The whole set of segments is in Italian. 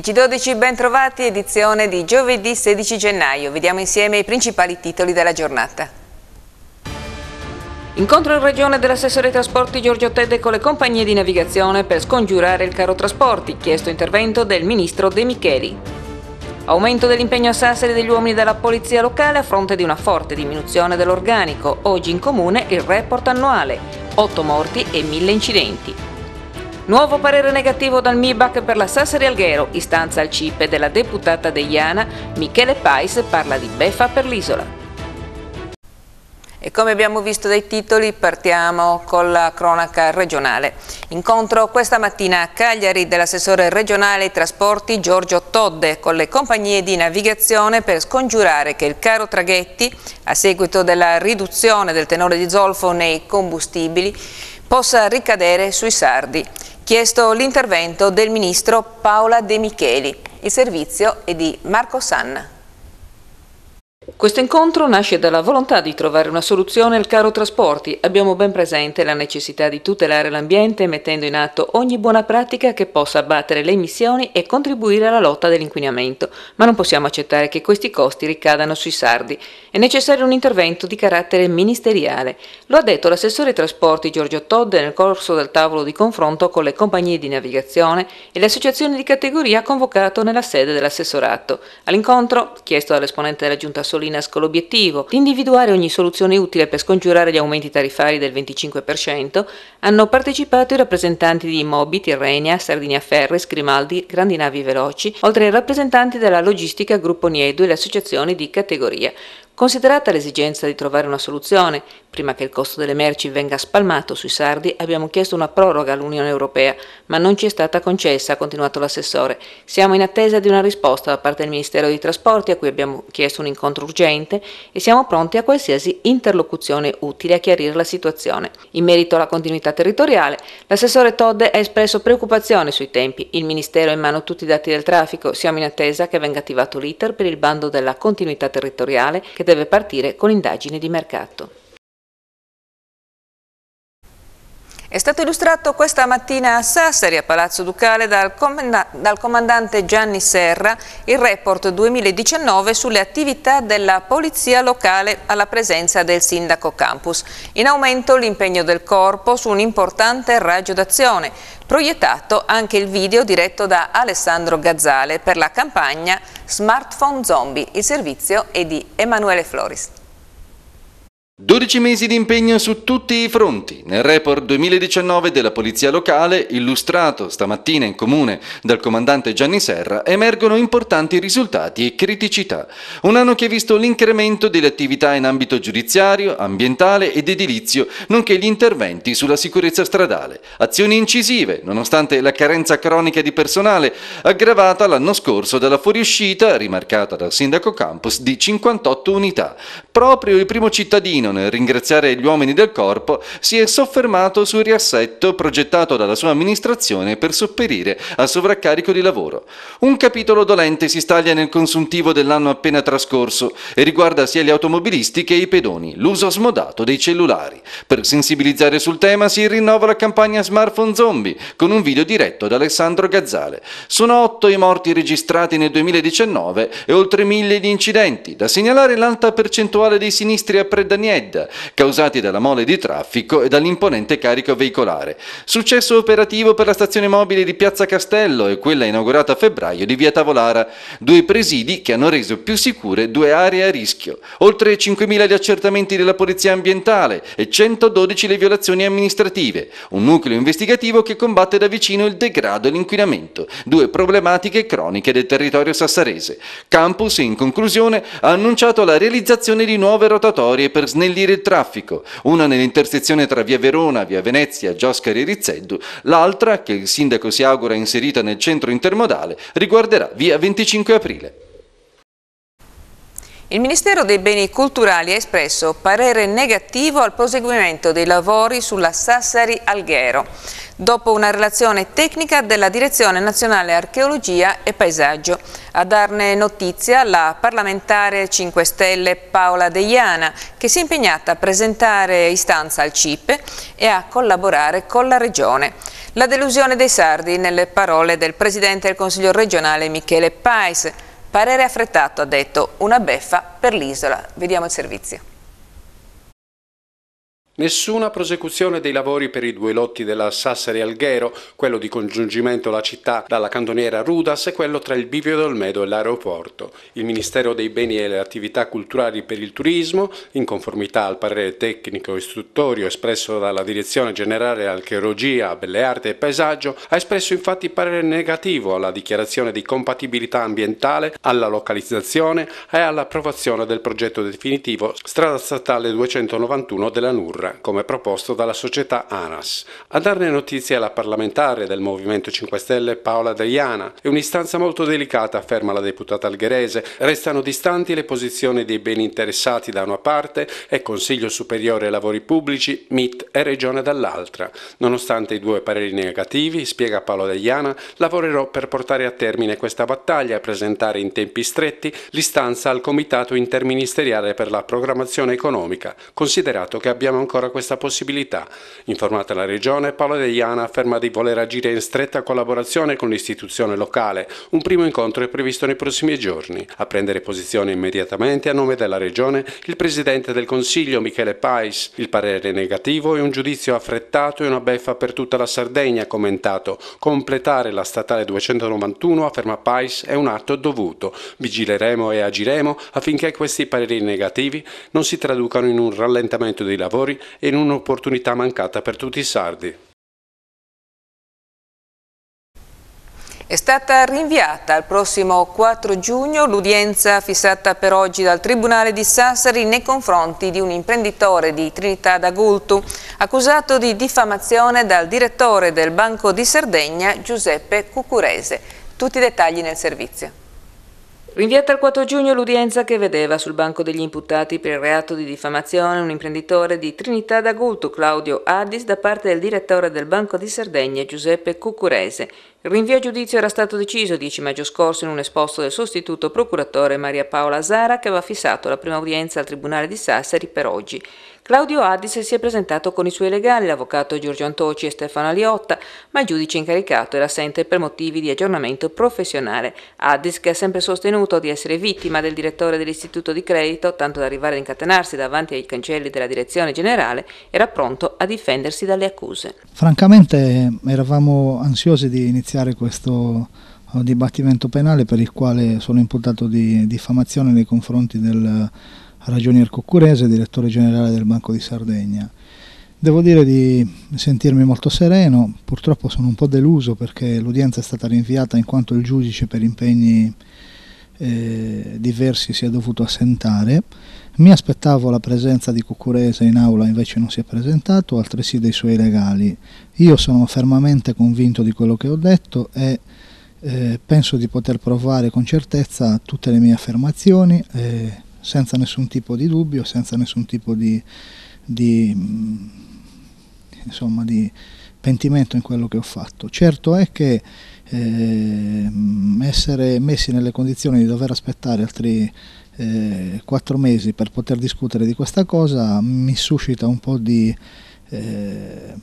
TG12 Bentrovati, edizione di giovedì 16 gennaio. Vediamo insieme i principali titoli della giornata. Incontro in regione dell'assessore ai trasporti Giorgio Tedde con le compagnie di navigazione per scongiurare il caro trasporti, chiesto intervento del ministro De Micheli. Aumento dell'impegno a Sassari degli uomini della polizia locale a fronte di una forte diminuzione dell'organico. Oggi in comune il report annuale, 8 morti e 1000 incidenti. Nuovo parere negativo dal MIBAC per la Sassari Alghero, istanza al CIPE della deputata deiana Michele Pais parla di beffa per l'isola. E come abbiamo visto dai titoli partiamo con la cronaca regionale. Incontro questa mattina a Cagliari dell'assessore regionale ai trasporti Giorgio Todde con le compagnie di navigazione per scongiurare che il caro traghetti, a seguito della riduzione del tenore di zolfo nei combustibili, possa ricadere sui sardi. Chiesto l'intervento del ministro Paola De Micheli. Il servizio è di Marco Sanna. Questo incontro nasce dalla volontà di trovare una soluzione al caro trasporti. Abbiamo ben presente la necessità di tutelare l'ambiente mettendo in atto ogni buona pratica che possa abbattere le emissioni e contribuire alla lotta dell'inquinamento, ma non possiamo accettare che questi costi ricadano sui sardi. È necessario un intervento di carattere ministeriale. Lo ha detto l'assessore trasporti Giorgio Todde nel corso del tavolo di confronto con le compagnie di navigazione e le associazioni di categoria convocato nella sede dell'assessorato. All'incontro, chiesto dall'esponente della Giunta Sociale, Mussolini ascola obiettivo di individuare ogni soluzione utile per scongiurare gli aumenti tarifari del 25%, hanno partecipato i rappresentanti di Mobi, Tirrenia, Sardinia Ferres, Grimaldi, Grandi Navi Veloci, oltre ai rappresentanti della logistica Gruppo Niedo e le associazioni di categoria. Considerata l'esigenza di trovare una soluzione, prima che il costo delle merci venga spalmato sui sardi, abbiamo chiesto una proroga all'Unione Europea, ma non ci è stata concessa, ha continuato l'assessore. Siamo in attesa di una risposta da parte del Ministero dei Trasporti, a cui abbiamo chiesto un incontro urgente, e siamo pronti a qualsiasi interlocuzione utile a chiarire la situazione. In merito alla continuità territoriale, l'assessore Todd ha espresso preoccupazione sui tempi. Il Ministero ha in mano tutti i dati del traffico, siamo in attesa che venga attivato l'iter per il bando della continuità territoriale che che deve partire con l'indagine di mercato. È stato illustrato questa mattina a Sassari, a Palazzo Ducale, dal, comanda dal comandante Gianni Serra il report 2019 sulle attività della polizia locale alla presenza del sindaco Campus. In aumento l'impegno del corpo su un importante raggio d'azione. Proiettato anche il video diretto da Alessandro Gazzale per la campagna Smartphone Zombie. Il servizio è di Emanuele Floris. 12 mesi di impegno su tutti i fronti. Nel report 2019 della Polizia Locale, illustrato stamattina in comune dal comandante Gianni Serra, emergono importanti risultati e criticità. Un anno che ha visto l'incremento delle attività in ambito giudiziario, ambientale ed edilizio, nonché gli interventi sulla sicurezza stradale. Azioni incisive, nonostante la carenza cronica di personale, aggravata l'anno scorso dalla fuoriuscita, rimarcata dal sindaco Campos, di 58 unità. Proprio il primo cittadino Martino nel ringraziare gli uomini del corpo si è soffermato sul riassetto progettato dalla sua amministrazione per sopperire al sovraccarico di lavoro. Un capitolo dolente si staglia nel consuntivo dell'anno appena trascorso e riguarda sia gli automobilisti che i pedoni, l'uso smodato dei cellulari. Per sensibilizzare sul tema si rinnova la campagna Smartphone Zombie con un video diretto da Alessandro Gazzale. Sono otto i morti registrati nel 2019 e oltre mille gli incidenti, da segnalare l'alta percentuale dei sinistri a Predaniele NED, causati dalla mole di traffico e dall'imponente carico veicolare. Successo operativo per la stazione mobile di Piazza Castello e quella inaugurata a febbraio di Via Tavolara, due presidi che hanno reso più sicure due aree a rischio, oltre 5.000 gli accertamenti della Polizia Ambientale e 112 le violazioni amministrative, un nucleo investigativo che combatte da vicino il degrado e l'inquinamento, due problematiche croniche del territorio sassarese. Campus, in conclusione, ha annunciato la realizzazione di nuove rotatorie per snellire snellire il traffico, una nell'intersezione tra via Verona, via Venezia, Gioscari Rizzeddu, l'altra, che il sindaco si augura inserita nel centro intermodale, riguarderà via 25 aprile. Il Ministero dei Beni Culturali ha espresso parere negativo al proseguimento dei lavori sulla Sassari Alghero, dopo una relazione tecnica della Direzione Nazionale Archeologia e Paesaggio. A darne notizia la parlamentare 5 Stelle Paola Deiana, che si è impegnata a presentare istanza al CIPE e a collaborare con la Regione. La delusione dei sardi nelle parole del Presidente del Consiglio regionale Michele Pais, Parere affrettato, ha detto, una beffa per l'isola. Vediamo il servizio. Nessuna prosecuzione dei lavori per i due lotti della Sassari Alghero, quello di congiungimento alla città dalla cantoniera Rudas e quello tra il Bivio d'Olmedo e l'aeroporto. Il Ministero dei Beni e le Attività Culturali per il Turismo, in conformità al parere tecnico istruttorio espresso dalla Direzione Generale Archeologia, Belle Arti e Paesaggio, ha espresso infatti parere negativo alla dichiarazione di compatibilità ambientale, alla localizzazione e all'approvazione del progetto definitivo Strada Statale 291 della NUR chiusura, come proposto dalla società ANAS. A darne notizia è la parlamentare del Movimento 5 Stelle Paola Deiana. È un'istanza molto delicata, afferma la deputata algherese. Restano distanti le posizioni dei beni interessati da una parte e Consiglio Superiore Lavori Pubblici, MIT e Regione dall'altra. Nonostante i due pareri negativi, spiega Paola Deiana, lavorerò per portare a termine questa battaglia e presentare in tempi stretti l'istanza al Comitato Interministeriale per la Programmazione Economica, considerato che abbiamo ancora ancora questa possibilità. Informata la Regione, Paolo Deiana afferma di voler agire in stretta collaborazione con l'istituzione locale. Un primo incontro è previsto nei prossimi giorni. A prendere posizione immediatamente a nome della Regione il Presidente del Consiglio Michele Pais. Il parere negativo è un giudizio affrettato e una beffa per tutta la Sardegna, commentato. Completare la statale 291, afferma Pais, è un atto dovuto. Vigileremo e agiremo affinché questi pareri negativi non si traducano in un rallentamento dei lavori e in un'opportunità mancata per tutti i sardi. È stata rinviata al prossimo 4 giugno l'udienza fissata per oggi dal Tribunale di Sassari nei confronti di un imprenditore di Trinità d'Agultu, accusato di diffamazione dal direttore del Banco di Sardegna Giuseppe Cucurese. Tutti i dettagli nel servizio. Rinviata al 4 giugno l'udienza che vedeva sul banco degli imputati per il reato di diffamazione un imprenditore di Trinità d'Agulto, Claudio Addis, da parte del direttore del Banco di Sardegna, Giuseppe Cucurese. Il rinvio a giudizio era stato deciso il 10 maggio scorso in un esposto del sostituto procuratore Maria Paola Zara, che aveva fissato la prima udienza al Tribunale di Sassari per oggi. Claudio Addis si è presentato con i suoi legali, l'avvocato Giorgio Antoci e Stefano Aliotta, ma il giudice incaricato era assente per motivi di aggiornamento professionale. Addis, che ha sempre sostenuto di essere vittima del direttore dell'istituto di credito, tanto da arrivare ad incatenarsi davanti ai cancelli della direzione generale, era pronto a difendersi dalle accuse. Francamente eravamo ansiosi di iniziare questo eh, dibattimento penale per il quale sono imputato di diffamazione nei confronti del ragionier Cucurese, direttore generale del Banco di Sardegna. Devo dire di sentirmi molto sereno, purtroppo sono un po' deluso perché l'udienza è stata rinviata in quanto il giudice per impegni eh, diversi si è dovuto assentare. Mi aspettavo la presenza di Cucurese in aula, invece non si è presentato, altresì dei suoi legali. Io sono fermamente convinto di quello che ho detto e eh, penso di poter provare con certezza tutte le mie affermazioni. Eh, senza nessun tipo di dubbio, senza nessun tipo di, di, insomma, di pentimento in quello che ho fatto. Certo è che eh, essere messi nelle condizioni di dover aspettare altri eh, quattro mesi per poter discutere di questa cosa mi suscita un po' di... Eh,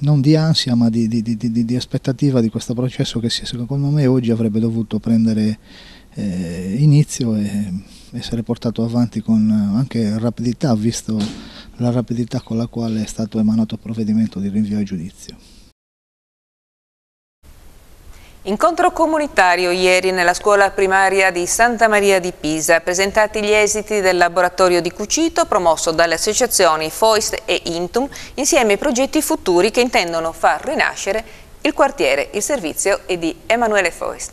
non di ansia ma di, di aspettativa di questo processo che secondo me oggi avrebbe dovuto prendere eh, inizio e essere portato avanti con eh, anche rapidità, visto la rapidità con la quale è stato emanato il provvedimento di rinvio a giudizio. Incontro comunitario ieri nella scuola primaria di Santa Maria di Pisa, presentati gli esiti del laboratorio di cucito promosso dalle associazioni Foist e Intum insieme ai progetti futuri che intendono far rinascere il quartiere. Il servizio e di Emanuele Foist.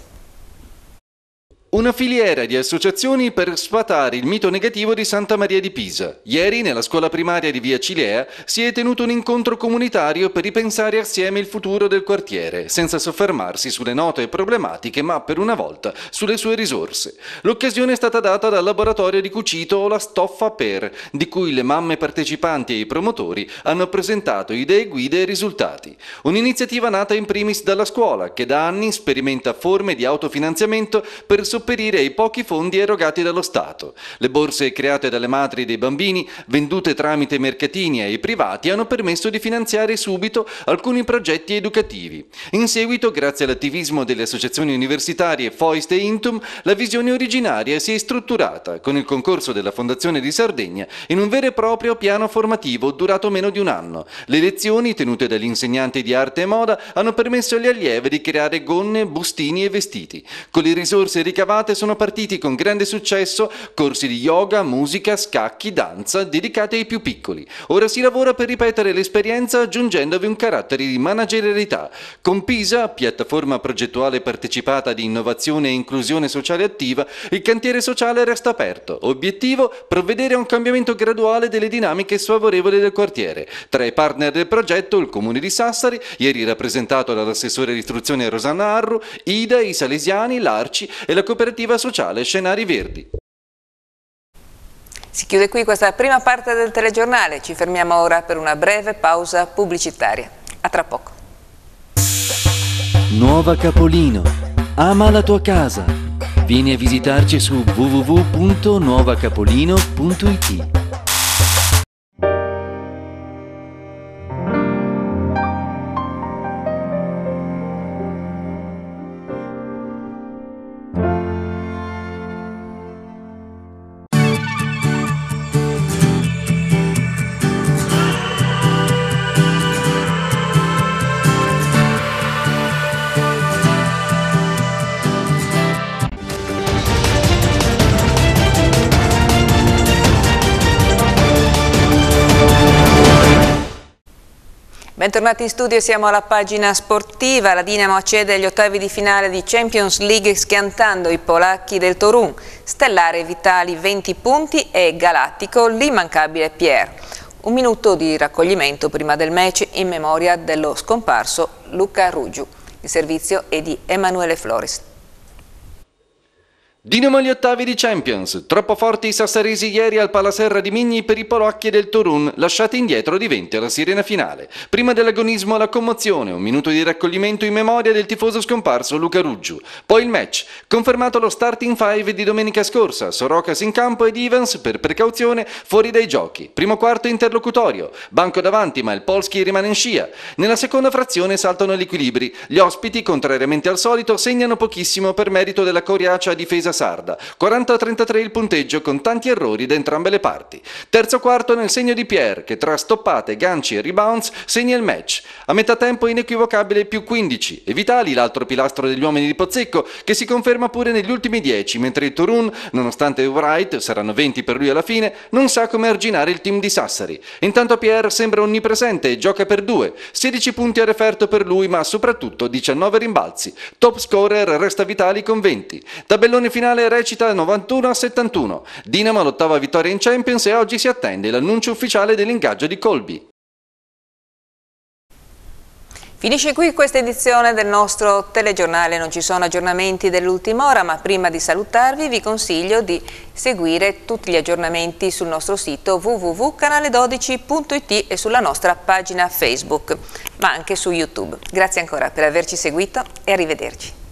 Una filiera di associazioni per sfatare il mito negativo di Santa Maria di Pisa. Ieri, nella scuola primaria di Via Cilea, si è tenuto un incontro comunitario per ripensare assieme il futuro del quartiere, senza soffermarsi sulle note problematiche, ma per una volta sulle sue risorse. L'occasione è stata data dal laboratorio di cucito La Stoffa Per, di cui le mamme partecipanti e i promotori hanno presentato idee, guide e risultati. Un'iniziativa nata in primis dalla scuola, che da anni sperimenta forme di autofinanziamento per sopravvivere sopperire ai pochi fondi erogati dallo Stato. Le borse create dalle madri dei bambini, vendute tramite mercatini ai privati, hanno permesso di finanziare subito alcuni progetti educativi. In seguito, grazie all'attivismo delle associazioni universitarie Foist e Intum, la visione originaria si è strutturata, con il concorso della Fondazione di Sardegna, in un vero e proprio piano formativo durato meno di un anno. Le lezioni, tenute dagli insegnanti di arte e moda, hanno permesso agli allievi di creare gonne, bustini e vestiti. Con le risorse ricavate Bravate sono partiti con grande successo corsi di yoga, musica, scacchi, danza dedicati ai più piccoli. Ora si lavora per ripetere l'esperienza aggiungendovi un carattere di managerialità. Con Pisa, piattaforma progettuale partecipata di innovazione e inclusione sociale attiva, il cantiere sociale resta aperto. Obiettivo? Provvedere a un cambiamento graduale delle dinamiche sfavorevoli del quartiere. Tra i partner del progetto, il comune di Sassari, ieri rappresentato dall'assessore di istruzione Rosanna Arru, Ida, i Salesiani, l'Arci e la cooperazione cooperativa sociale Scenari Verdi. Si chiude qui questa prima parte del telegiornale, ci fermiamo ora per una breve pausa pubblicitaria. A tra poco. Nuova Capolino, ama la tua casa. Vieni a visitarci su www.nuovacapolino.it. Bentornati in studio, siamo alla pagina sportiva. La Dinamo accede agli ottavi di finale di Champions League schiantando i polacchi del Torun. Stellare Vitali 20 punti e Galattico l'immancabile Pierre. Un minuto di raccoglimento prima del match in memoria dello scomparso Luca Ruggiu. Il servizio è di Emanuele Floris. Dinamo agli ottavi di Champions. Troppo forti i sassaresi ieri al Palaserra di Migni per i polacchi del Torun, lasciati indietro di 20 alla sirena finale. Prima dell'agonismo la commozione, un minuto di raccoglimento in memoria del tifoso scomparso Luca Ruggiu. Poi il match, confermato lo starting five di domenica scorsa, Sorocas in campo ed Evans per precauzione fuori dai giochi. Primo quarto interlocutorio, banco davanti ma il Polski rimane in scia. Nella seconda frazione saltano gli equilibri. Gli ospiti, contrariamente al solito, segnano pochissimo per merito della coriacea difesa sarda. 40-33 il punteggio con tanti errori da entrambe le parti. Terzo quarto nel segno di Pierre che tra stoppate, ganci e rebounds segna il match. A metà tempo inequivocabile più 15 e Vitali l'altro pilastro degli uomini di Pozzecco che si conferma pure negli ultimi 10 mentre il Turun, nonostante Wright, saranno 20 per lui alla fine, non sa come arginare il team di Sassari. Intanto Pierre sembra onnipresente e gioca per due, 16 punti a referto per lui ma soprattutto 19 rimbalzi. Top scorer resta Vitali con 20. Tabellone finale finale recita 91 71. Dinamo all'ottava vittoria in Champions e oggi si attende l'annuncio ufficiale dell'ingaggio di Colby. Finisce qui questa edizione del nostro telegiornale, non ci sono aggiornamenti dell'ultima ora, ma prima di salutarvi vi consiglio di seguire tutti gli aggiornamenti sul nostro sito www.canale12.it e sulla nostra pagina Facebook, ma anche su YouTube. Grazie ancora per averci seguito e arrivederci.